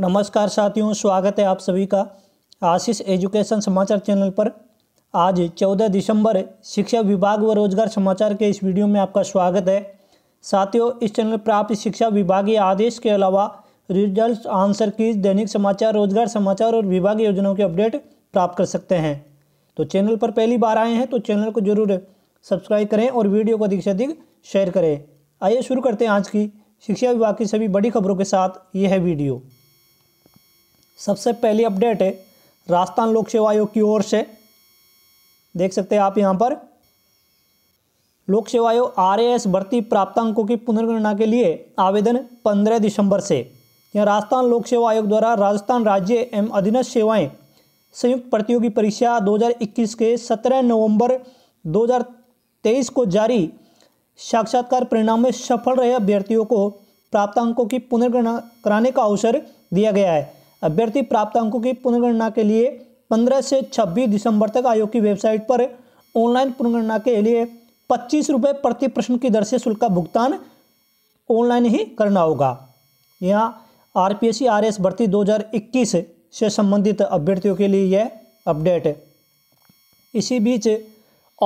नमस्कार साथियों स्वागत है आप सभी का आशीष एजुकेशन समाचार चैनल पर आज 14 दिसंबर शिक्षा विभाग व रोजगार समाचार के इस वीडियो में आपका स्वागत है साथियों इस चैनल पर आप शिक्षा विभागीय आदेश के अलावा रिजल्ट आंसर की दैनिक समाचार रोजगार समाचार और विभागीय योजनाओं के अपडेट प्राप्त कर सकते हैं तो चैनल पर पहली बार आए हैं तो चैनल को जरूर सब्सक्राइब करें और वीडियो को अधिक से अधिक शेयर करें आइए शुरू करते हैं आज की शिक्षा विभाग की सभी बड़ी खबरों के साथ यह है वीडियो सबसे पहली अपडेट है राजस्थान लोक सेवा आयोग की ओर से देख सकते हैं आप यहाँ पर लोक सेवा आयोग आर भर्ती प्राप्तांकों की पुनर्गणना के लिए आवेदन 15 दिसंबर से यहाँ राजस्थान लोक सेवा आयोग द्वारा राजस्थान राज्य एवं अधीनस्थ सेवाएं संयुक्त प्रतियोगी परीक्षा 2021 के 17 नवंबर 2023 को जारी साक्षात्कार परिणाम में सफल रहे अभ्यर्थियों को प्राप्तांकों की पुनर्गणना कराने का अवसर दिया गया है अभ्यर्थी प्राप्त अंकों की पुनर्गणना के लिए 15 से 26 दिसंबर तक आयोग की वेबसाइट पर ऑनलाइन पुनर्गणना के लिए पच्चीस रुपये प्रति प्रश्न की दर से शुल्क का भुगतान ऑनलाइन ही करना होगा यहाँ आर पी एस सी भर्ती 2021 से संबंधित अभ्यर्थियों के लिए यह अपडेट है इसी बीच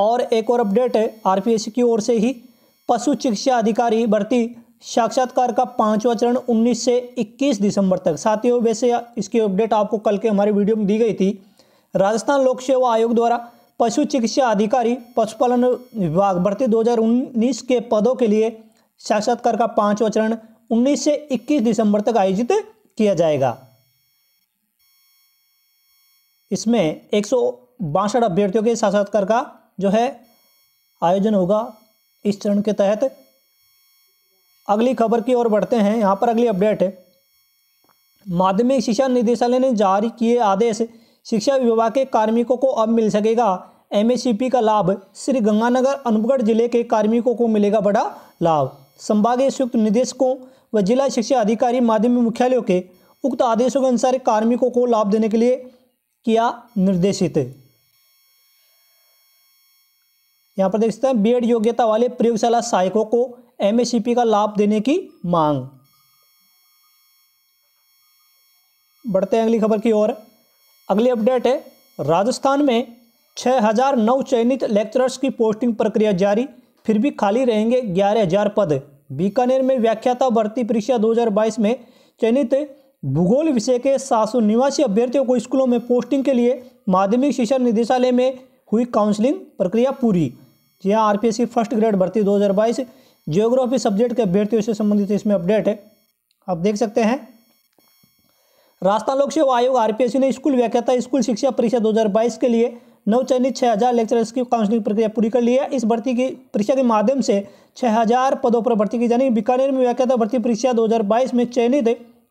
और एक और अपडेट है आर की ओर से ही पशु चिकित्सा अधिकारी भर्ती साक्षात्कार का पांचवा चरण 19 से 21 दिसंबर तक साथियों वैसे इसकी अपडेट आपको कल के हमारे वीडियो में दी गई थी राजस्थान लोक सेवा आयोग द्वारा पशु चिकित्सा अधिकारी पशुपालन विभाग भर्ती 2019 के पदों के लिए साक्षात्कार का पांचवा चरण 19 से 21 दिसंबर तक आयोजित किया जाएगा इसमें एक अभ्यर्थियों के साक्षात्कार का जो है आयोजन होगा इस चरण के तहत अगली खबर की ओर बढ़ते हैं यहाँ पर अगली अपडेट है माध्यमिक शिक्षा निदेशालय ने जारी किए आदेश शिक्षा विभाग के कार्मिकों को अब मिल सकेगा एमएससीपी का लाभ श्री गंगानगर अनुपगढ़ जिले के कार्मिकों को मिलेगा बड़ा लाभ संभागीय संयुक्त निदेशकों व जिला शिक्षा अधिकारी माध्यमिक मुख्यालयों के उक्त आदेशों के अनुसार कार्मिकों को लाभ देने के लिए किया निर्देशित यहाँ पर देख सकते हैं एड योग्यता वाले प्रयोगशाला सहायकों को एमएससीपी का लाभ देने की मांग बढ़ते हैं अगली खबर की ओर अगली अपडेट है राजस्थान में 6009 चयनित लेक्चरर्स की पोस्टिंग प्रक्रिया जारी फिर भी खाली रहेंगे 11000 पद बीकानेर में व्याख्याता भर्ती परीक्षा 2022 में चयनित भूगोल विषय के सात सौ निवासी अभ्यर्थियों को स्कूलों में पोस्टिंग के लिए माध्यमिक शिक्षा निदेशालय में हुई काउंसलिंग प्रक्रिया पूरी जी हाँ आर फर्स्ट ग्रेड भर्ती 2022 जियोग्राफी सब्जेक्ट के अभ्यर्थियों से संबंधित इसमें अपडेट है आप देख सकते हैं राजस्थान लोक सेवा आयोग आरपीएससी ने स्कूल व्याख्याता स्कूल शिक्षा परीक्षा 2022 के लिए नवचयनित छः हज़ार लेक्चरर्स की काउंसलिंग प्रक्रिया पूरी कर ली है इस भर्ती की परीक्षा के माध्यम से छः हज़ार पदों पर भर्ती की जानी बीकानेर में व्याख्याता भर्ती परीक्षा 2022 में चयनित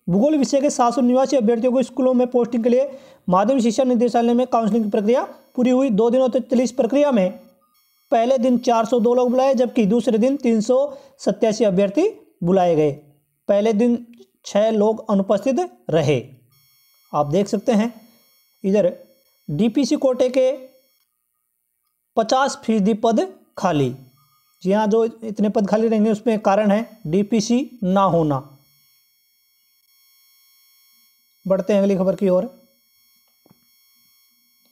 भूगोल विषय के सात सौ निवासी अभ्यर्थियों को स्कूलों में पोस्टिंग के लिए माध्यमिक शिक्षा निदेशालय में काउंसलिंग की प्रक्रिया पूरी हुई दो दिनों तक तो चली इस प्रक्रिया में पहले दिन 402 लोग बुलाए जबकि दूसरे दिन तीन अभ्यर्थी बुलाए गए पहले दिन छः लोग अनुपस्थित रहे आप देख सकते हैं इधर डीपीसी कोटे के पचास फीसदी पद खाली जी हाँ जो इतने पद खाली रहेंगे उसमें कारण है डीपीसी ना होना बढ़ते हैं अगली खबर की ओर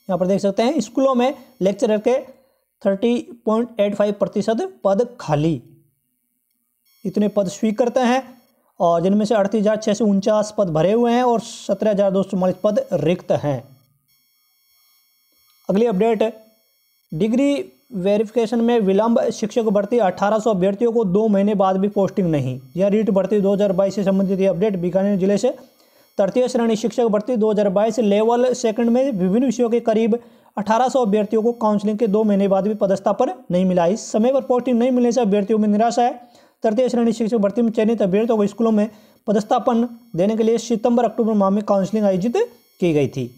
यहाँ पर देख सकते हैं स्कूलों में लेक्चरर के थर्टी पॉइंट एट फाइव प्रतिशत पद खाली इतने पद स्वीकृत हैं और जिनमें से अड़तीस हज़ार छः सौ उनचास पद भरे हुए हैं और सत्रह हज़ार दो सौ चौवालीस पद रिक्त हैं अगली अपडेट डिग्री वेरिफिकेशन में विलंब शिक्षक भर्ती 1800 अभ्यर्थियों को दो महीने बाद भी पोस्टिंग नहीं यह रीट भर्ती 2022 से संबंधित यह अपडेट बीकानेर जिले से तृतीय श्रेणी शिक्षक भर्ती 2022 लेवल सेकंड में विभिन्न विषयों के करीब 1800 अभ्यर्थियों को काउंसलिंग के दो महीने बाद भी पदस्थापन नहीं मिला इस समय पर पोस्टिंग नहीं मिलने से अभ्यर्थियों में निराशा है तृतीय श्रेणी शिक्षक भर्ती में चयनित अभ्यर्थियों को स्कूलों में पदस्थापन देने के लिए सितंबर अक्टूबर माह में काउंसलिंग आयोजित की गई थी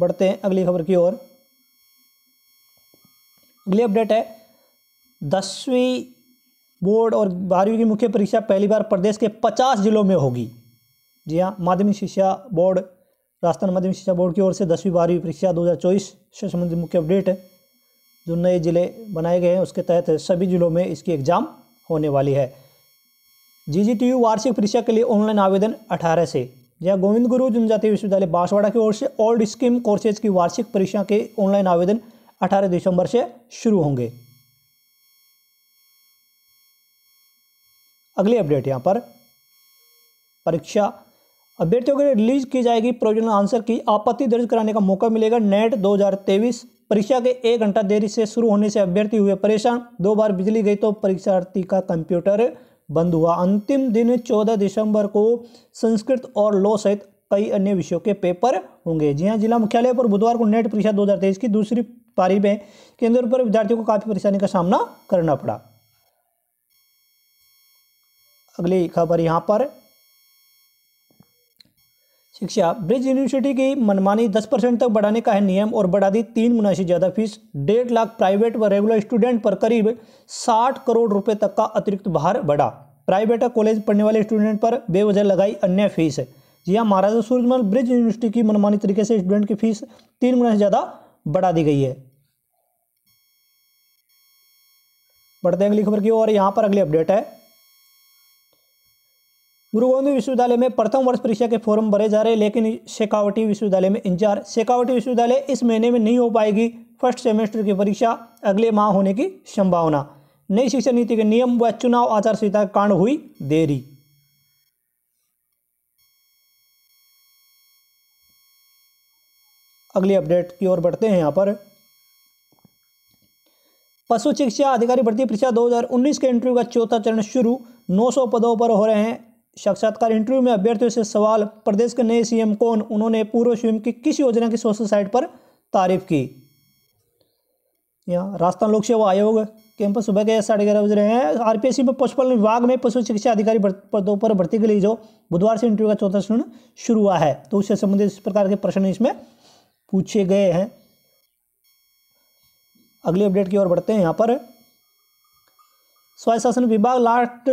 बढ़ते हैं अगली खबर की ओर अगली अपडेट है दसवीं बोर्ड और बारहवीं की मुख्य परीक्षा पहली बार प्रदेश के पचास जिलों में होगी जी हाँ माध्यमिक शिक्षा बोर्ड राजस्थान माध्यमिक शिक्षा बोर्ड की ओर से दसवीं बारहवीं परीक्षा 2024 से संबंधित मुख्य अपडेट जो नए ज़िले बनाए गए हैं उसके तहत सभी ज़िलों में इसकी एग्ज़ाम होने वाली है जीजीटीयू वार्षिक परीक्षा के लिए ऑनलाइन आवेदन 18 से जी हाँ, गोविंद गुरु जनजातीय विश्वविद्यालय बांसवाड़ा की ओर से ओल्ड स्कीम कोर्सेज की वार्षिक परीक्षा के ऑनलाइन आवेदन अठारह दिसंबर से शुरू होंगे अगली अपडेट यहाँ पर परीक्षा अभ्यर्थियों के लिए रिलीज की जाएगी प्रोविजनल आंसर की आपत्ति दर्ज कराने का मौका मिलेगा नेट 2023 परीक्षा के एक घंटा देरी से शुरू होने से अभ्यर्थी हुए परेशान दो बार बिजली गई तो परीक्षार्थी का कंप्यूटर बंद हुआ अंतिम दिन 14 दिसंबर को संस्कृत और लॉ सहित कई अन्य विषयों के पेपर होंगे जी हाँ जिला मुख्यालय पर बुधवार को नेट परीक्षा 2023 की दूसरी पारी में केंद्र पर विद्यार्थियों को काफ़ी परेशानी का सामना करना पड़ा अगली खबर यहाँ पर शिक्षा ब्रिज यूनिवर्सिटी की मनमानी 10 परसेंट तक बढ़ाने का है नियम और बढ़ा दी तीन गुना से ज़्यादा फीस डेढ़ लाख प्राइवेट व रेगुलर स्टूडेंट पर करीब 60 करोड़ रुपए तक का अतिरिक्त भार बढ़ा प्राइवेट और कॉलेज पढ़ने वाले स्टूडेंट पर बेवजह लगाई अन्य फीस जी हाँ महाराजा सूरजमल ब्रिज यूनिवर्सिटी की मनमानी तरीके से स्टूडेंट की फीस तीन गुना से ज़्यादा बढ़ा दी गई है बढ़ते अगली खबर की और यहाँ पर अगली अपडेट है गोविंद विश्वविद्यालय में प्रथम वर्ष परीक्षा के फॉर्म भरे जा रहे लेकिन शेखावटी विश्वविद्यालय में इंतजार शेखावटी विश्वविद्यालय इस महीने में नहीं हो पाएगी फर्स्ट सेमेस्टर की परीक्षा अगले माह होने की संभावना नई शिक्षा नीति के नियम व चुनाव आचार संहिता कांड हुई देरी अगली अपडेट की ओर बढ़ते हैं यहाँ पर पशु शिक्षा अधिकारी भर्ती परीक्षा 2019 के इंटरव्यू का चौथा चरण शुरू 900 पदों पर हो रहे हैं साक्षात्कार इंटरव्यू में अभ्यर्थियों से सवाल प्रदेश के नए सीएम कौन उन्होंने पूर्व सीएम की किस योजना की सोशल साइट पर तारीफ की यहाँ राजस्थान लोक सेवा आयोग कैंपस सुबह के साढ़े ग्यारह बज रहे हैं आरपीएससी में पशुपालन विभाग में पशु चिकित्सा अधिकारी पदों पर भर्ती के लिए जो बुधवार से इंटरव्यू का चौथा चरण शुरू हुआ है तो उससे संबंधित इस प्रकार के प्रश्न इसमें पूछे गए हैं अगली अपडेट की ओर बढ़ते हैं यहाँ पर स्वास्थ्य शासन विभाग लास्ट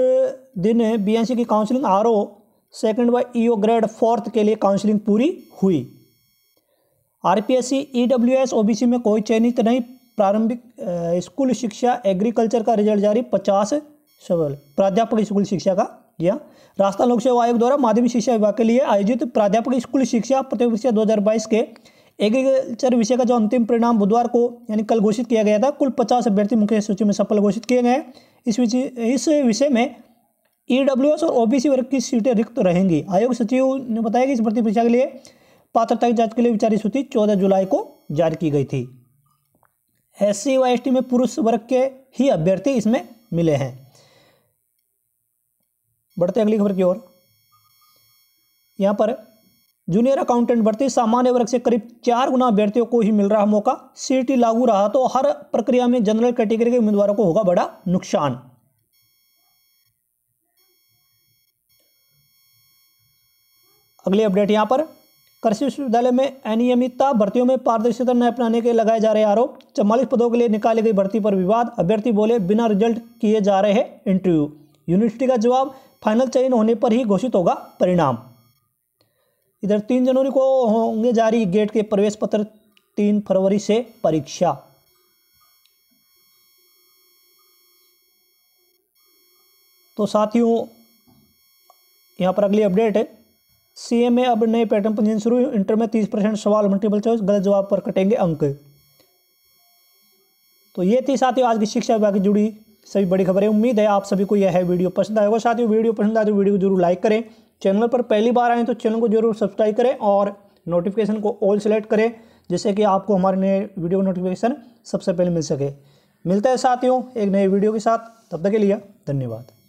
दिन बीएनसी की काउंसलिंग आर ओ सेकेंड व ईओ ग्रेड फोर्थ के लिए काउंसलिंग पूरी हुई आरपीएससी ईडब्ल्यूएस ओबीसी में कोई चयनित नहीं प्रारंभिक स्कूल शिक्षा एग्रीकल्चर का रिजल्ट जारी पचास सवाल प्राध्यापक स्कूल शिक्षा का या राजस्थान लोक सेवा आयोग द्वारा माध्यमिक शिक्षा विभाग के लिए आयोजित प्राध्यापक स्कूल शिक्षा प्रतियोगिता बाईस के एग्रीकल्चर विषय का जो अंतिम परिणाम बुधवार को यानी कल घोषित किया गया था कुल पचास अभ्यर्थी मुख्य सूची में सफल घोषित किए गए इस इस विषय में ई e और ओबीसी वर्ग की सीटें रिक्त रहेंगी आयोग सचिव ने बताया कि इस भर्ती परीक्षा के लिए पात्रता की जांच के लिए विचारित सूची चौदह जुलाई को जारी की गई थी एस सी व एस में पुरुष वर्ग के ही अभ्यर्थी इसमें मिले हैं बढ़ते अगली खबर की ओर यहां पर जूनियर अकाउंटेंट भर्ती सामान्य वर्ग से करीब चार गुना अभ्यर्थियों को ही मिल रहा मौका सीटी लागू रहा तो हर प्रक्रिया में जनरल कैटेगरी के उम्मीदवारों को होगा बड़ा नुकसान अगली अपडेट यहां पर कृषि विश्वविद्यालय में अनियमितता भर्तियों में पारदर्शिता न अपनाने के लगाए जा रहे आरोप चौवालीस पदों के लिए निकाली गई भर्ती पर विवाद अभ्यर्थी बोले बिना रिजल्ट किए जा रहे हैं इंटरव्यू यूनिवर्सिटी का जवाब फाइनल चयन होने पर ही घोषित होगा परिणाम इधर तीन जनवरी को होंगे जारी गेट के प्रवेश पत्र तीन फरवरी से परीक्षा तो साथियों यहाँ पर अगली अपडेट है सीएम में अब नए पैटर्न पंजीयन शुरू इंटर में तीस परसेंट सवाल मल्टीपल चॉइस गलत जवाब पर कटेंगे अंक तो ये थी साथियों आज की शिक्षा विभाग की जुड़ी सभी बड़ी खबरें उम्मीद है आप सभी को यह है वीडियो पसंद आएगा साथियों वीडियो पसंद आए तो वीडियो को जरूर लाइक करें चैनल पर पहली बार आएँ तो चैनल को जरूर सब्सक्राइब करें और नोटिफिकेशन को ऑल सेलेक्ट करें जिससे कि आपको हमारे नए वीडियो का नोटिफिकेशन सबसे पहले मिल सके मिलता है साथियों एक नए वीडियो के साथ तब तक के लिए धन्यवाद